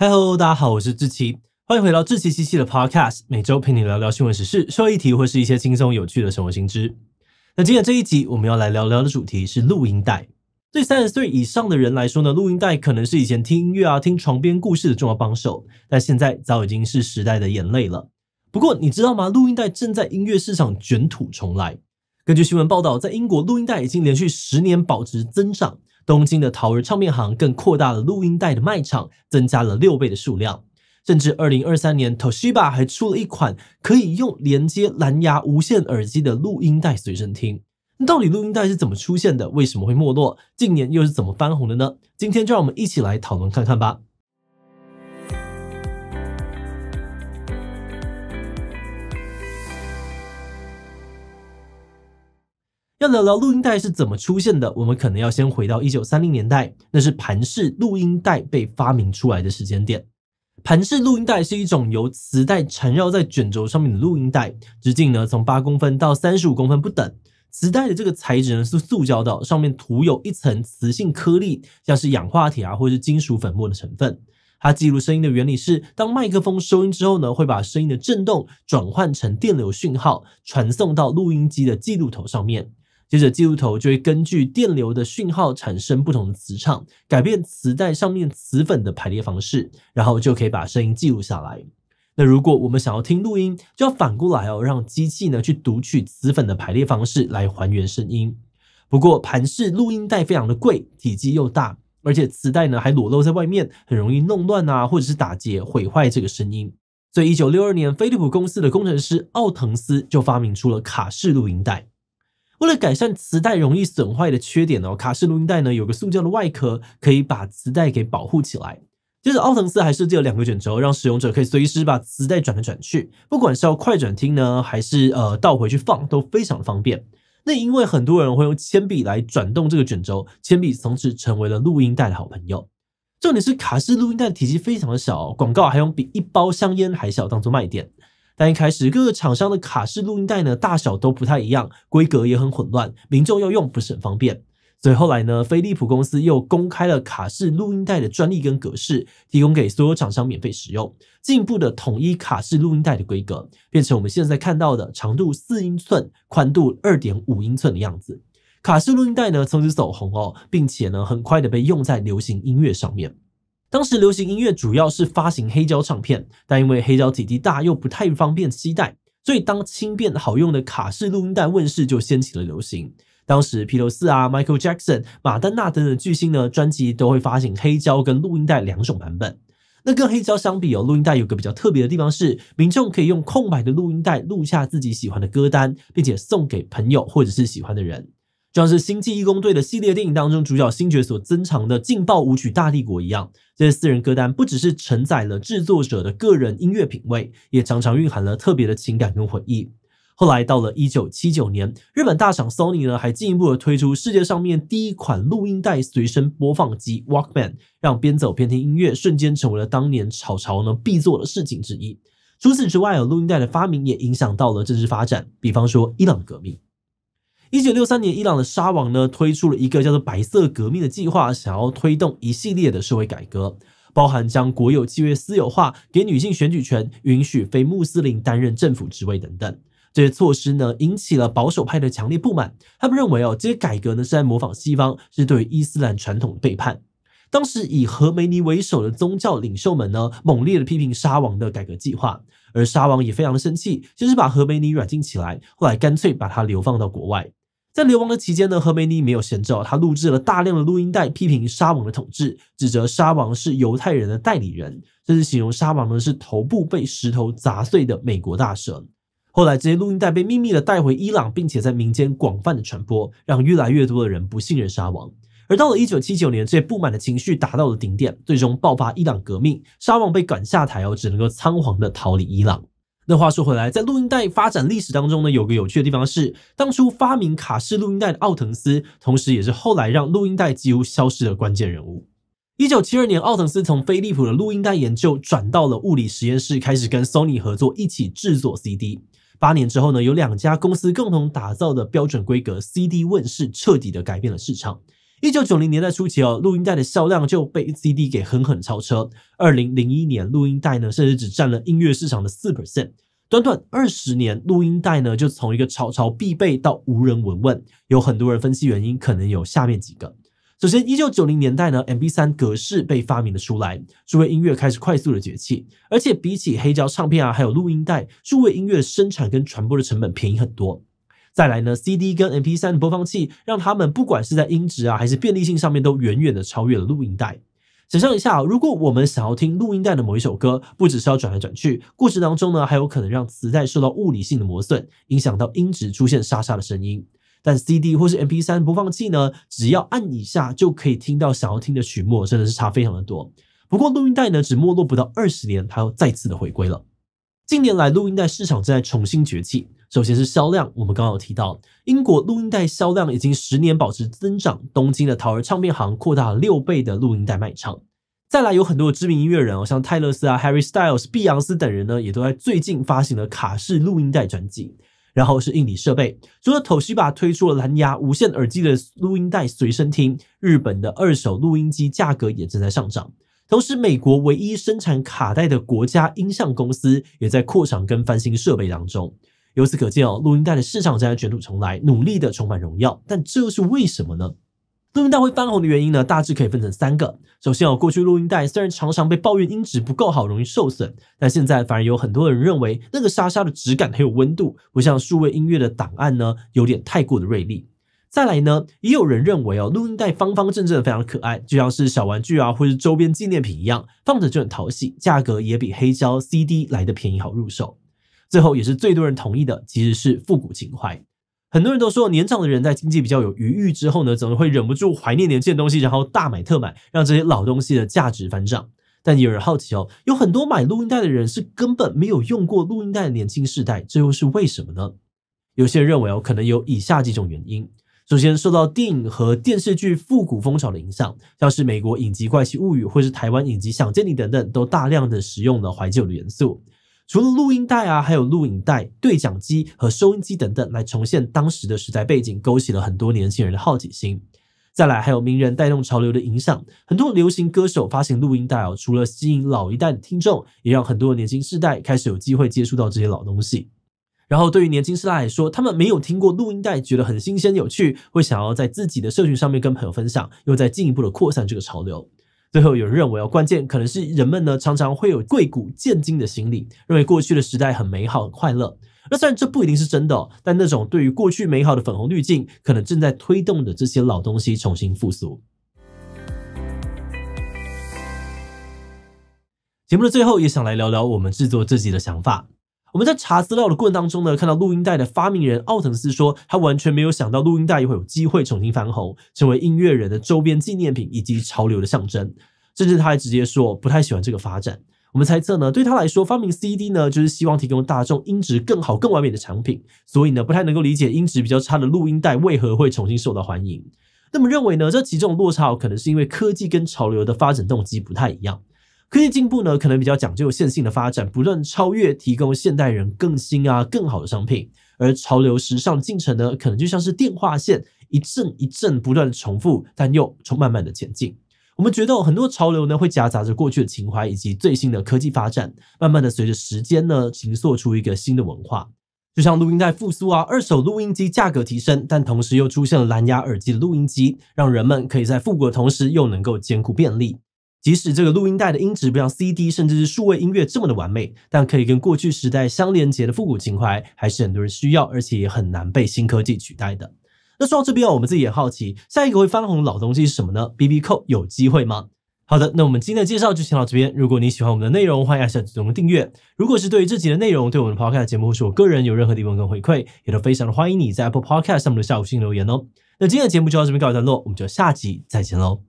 Hello，大家好，我是志奇，欢迎回到志奇七七的 Podcast，每周陪你聊聊新闻时事、热议题，或是一些轻松有趣的生活新知。那今天这一集我们要来聊聊的主题是录音带。对三十岁以上的人来说呢，录音带可能是以前听音乐啊、听床边故事的重要帮手，但现在早已经是时代的眼泪了。不过你知道吗？录音带正在音乐市场卷土重来。根据新闻报道，在英国，录音带已经连续十年保值增长。东京的桃儿唱片行更扩大了录音带的卖场，增加了六倍的数量。甚至二零二三年，Toshiba 还出了一款可以用连接蓝牙无线耳机的录音带随身听。那到底录音带是怎么出现的？为什么会没落？近年又是怎么翻红的呢？今天就让我们一起来讨论看看吧。要聊聊录音带是怎么出现的，我们可能要先回到一九三零年代，那是盘式录音带被发明出来的时间点。盘式录音带是一种由磁带缠绕在卷轴上面的录音带，直径呢从八公分到三十五公分不等。磁带的这个材质呢是塑胶的，上面涂有一层磁性颗粒，像是氧化铁啊或者是金属粉末的成分。它记录声音的原理是，当麦克风收音之后呢，会把声音的震动转换成电流讯号，传送到录音机的记录头上面。接着记录头就会根据电流的讯号产生不同的磁场，改变磁带上面磁粉的排列方式，然后就可以把声音记录下来。那如果我们想要听录音，就要反过来哦，让机器呢去读取磁粉的排列方式来还原声音。不过盘式录音带非常的贵，体积又大，而且磁带呢还裸露在外面，很容易弄乱啊，或者是打结，毁坏这个声音。所以一九六二年，飞利浦公司的工程师奥滕斯就发明出了卡式录音带。为了改善磁带容易损坏的缺点呢，卡式录音带呢有个塑胶的外壳，可以把磁带给保护起来。接着，奥腾斯还设计了两个卷轴，让使用者可以随时把磁带转来转去，不管是要快转听呢，还是呃倒回去放，都非常的方便。那因为很多人会用铅笔来转动这个卷轴，铅笔从此成为了录音带的好朋友。重点是卡式录音带体积非常的小，广告还用比一包香烟还小当做卖点。但一开始，各个厂商的卡式录音带呢，大小都不太一样，规格也很混乱，民众要用不是很方便。所以后来呢，飞利浦公司又公开了卡式录音带的专利跟格式，提供给所有厂商免费使用，进一步的统一卡式录音带的规格，变成我们现在看到的长度四英寸、宽度二点五英寸的样子。卡式录音带呢，从此走红哦，并且呢，很快的被用在流行音乐上面。当时流行音乐主要是发行黑胶唱片，但因为黑胶体积大又不太方便携带，所以当轻便好用的卡式录音带问世，就掀起了流行。当时披头四啊、Michael Jackson、马丹娜等等巨星呢，专辑都会发行黑胶跟录音带两种版本。那跟黑胶相比哦，录音带有个比较特别的地方是，民众可以用空白的录音带录下自己喜欢的歌单，并且送给朋友或者是喜欢的人。像是《星际义工队》的系列电影当中主角星爵所珍藏的劲爆舞曲《大帝国》一样，这些私人歌单不只是承载了制作者的个人音乐品味，也常常蕴含了特别的情感跟回忆。后来到了一九七九年，日本大厂 Sony 呢还进一步的推出世界上面第一款录音带随身播放机 Walkman，让边走边听音乐瞬间成为了当年炒潮呢必做的事情之一。除此之外，录音带的发明也影响到了政治发展，比方说伊朗革命。一九六三年，伊朗的沙王呢推出了一个叫做“白色革命”的计划，想要推动一系列的社会改革，包含将国有企业私有化、给女性选举权、允许非穆斯林担任政府职位等等。这些措施呢引起了保守派的强烈不满，他们认为哦这些改革呢是在模仿西方，是对伊斯兰传统的背叛。当时以何梅尼为首的宗教领袖们呢猛烈的批评沙王的改革计划，而沙王也非常的生气，先是把何梅尼软禁起来，后来干脆把他流放到国外。在流亡的期间呢，何梅尼没有闲着，他录制了大量的录音带，批评沙王的统治，指责沙王是犹太人的代理人，甚至形容沙王呢是头部被石头砸碎的美国大神。后来，这些录音带被秘密的带回伊朗，并且在民间广泛的传播，让越来越多的人不信任沙王。而到了1979年，这些不满的情绪达到了顶点，最终爆发伊朗革命，沙王被赶下台后，只能够仓皇的逃离伊朗。那话说回来，在录音带发展历史当中呢，有个有趣的地方是，当初发明卡式录音带的奥滕斯，同时也是后来让录音带几乎消失的关键人物。一九七二年，奥滕斯从飞利浦的录音带研究转到了物理实验室，开始跟 Sony 合作，一起制作 CD。八年之后呢，有两家公司共同打造的标准规格 CD 问世，彻底的改变了市场。一九九零年代初期哦，录音带的销量就被 CD 给狠狠超车。二零零一年，录音带呢甚至只占了音乐市场的四 percent。短短二十年，录音带呢就从一个潮潮必备到无人闻问。有很多人分析原因，可能有下面几个：首先，一九九零年代呢，MP 三格式被发明了出来，数位音乐开始快速的崛起。而且比起黑胶唱片啊，还有录音带，数位音乐生产跟传播的成本便宜很多。再来呢，CD 跟 MP3 的播放器，让他们不管是在音质啊，还是便利性上面，都远远的超越了录音带。想象一下如果我们想要听录音带的某一首歌，不只是要转来转去，过程当中呢，还有可能让磁带受到物理性的磨损，影响到音质，出现沙沙的声音。但 CD 或是 MP3 播放器呢，只要按一下就可以听到想要听的曲目，真的是差非常的多。不过录音带呢，只没落不到二十年，它又再次的回归了。近年来，录音带市场正在重新崛起。首先是销量，我们刚刚有提到，英国录音带销量已经十年保持增长。东京的桃儿唱片行扩大了六倍的录音带卖场。再来，有很多知名音乐人哦，像泰勒斯啊、Harry Styles、碧昂斯等人呢，也都在最近发行了卡式录音带专辑。然后是印里设备，除了头 b a 推出了蓝牙无线耳机的录音带随身听，日本的二手录音机价格也正在上涨。同时，美国唯一生产卡带的国家音像公司也在扩厂跟翻新设备当中。由此可见，哦，录音带的市场正在卷土重来，努力的重返荣耀。但这又是为什么呢？录音带会翻红的原因呢？大致可以分成三个。首先，哦，过去录音带虽然常常被抱怨音质不够好，容易受损，但现在反而有很多人认为那个沙沙的质感很有温度，不像数位音乐的档案呢，有点太过的锐利。再来呢，也有人认为哦，录音带方方正正的，非常可爱，就像是小玩具啊，或是周边纪念品一样，放着就很讨喜，价格也比黑胶、CD 来的便宜，好入手。最后也是最多人同意的，其实是复古情怀。很多人都说，年长的人在经济比较有余裕之后呢，总是会忍不住怀念年的东西，然后大买特买，让这些老东西的价值翻涨。但也有人好奇哦，有很多买录音带的人是根本没有用过录音带的年轻世代，这又是为什么呢？有些人认为哦，可能有以下几种原因。首先，受到电影和电视剧复古风潮的影响，像是美国《影集怪奇物语》或是台湾《影集想见你》等等，都大量的使用了怀旧的元素。除了录音带啊，还有录影带、对讲机和收音机等等，来重现当时的时代背景，勾起了很多年轻人的好奇心。再来，还有名人带动潮流的影响，很多流行歌手发行录音带哦，除了吸引老一代的听众，也让很多年轻世代开始有机会接触到这些老东西。然后，对于年轻世代来说，他们没有听过录音带，觉得很新鲜有趣，会想要在自己的社群上面跟朋友分享，又在进一步的扩散这个潮流。最后有人认为啊，关键可能是人们呢常常会有贵古贱今的心理，认为过去的时代很美好很快乐。那虽然这不一定是真的，但那种对于过去美好的粉红滤镜，可能正在推动着这些老东西重新复苏。节目的最后也想来聊聊我们制作自己的想法。我们在查资料的过程当中呢，看到录音带的发明人奥腾斯说，他完全没有想到录音带也会有机会重新翻红，成为音乐人的周边纪念品以及潮流的象征。甚至他还直接说，不太喜欢这个发展。我们猜测呢，对他来说，发明 CD 呢，就是希望提供大众音质更好、更完美的产品，所以呢，不太能够理解音质比较差的录音带为何会重新受到欢迎。那么认为呢，这其中落差可能是因为科技跟潮流的发展动机不太一样。科技进步呢，可能比较讲究线性的发展，不断超越，提供现代人更新啊、更好的商品；而潮流时尚进程呢，可能就像是电话线，一阵一阵不断重复，但又从慢慢的前进。我们觉得很多潮流呢，会夹杂着过去的情怀以及最新的科技发展，慢慢的随着时间呢，形塑出一个新的文化。就像录音带复苏啊，二手录音机价格提升，但同时又出现了蓝牙耳机录音机，让人们可以在复古的同时，又能够兼顾便利。即使这个录音带的音质不像 CD 甚至是数位音乐这么的完美，但可以跟过去时代相连接的复古情怀，还是很多人需要，而且也很难被新科技取代的。那说到这边我们自己也好奇，下一个会翻红老东西是什么呢？BB 扣有机会吗？好的，那我们今天的介绍就先到这边。如果你喜欢我们的内容，欢迎按下红书订阅。如果是对这集的内容，对我们的 Podcast 节目或是我个人有任何提问跟回馈，也都非常的欢迎你在 Apple Podcast 上面的下午进行留言哦。那今天的节目就到这边告一段落，我们就下集再见喽。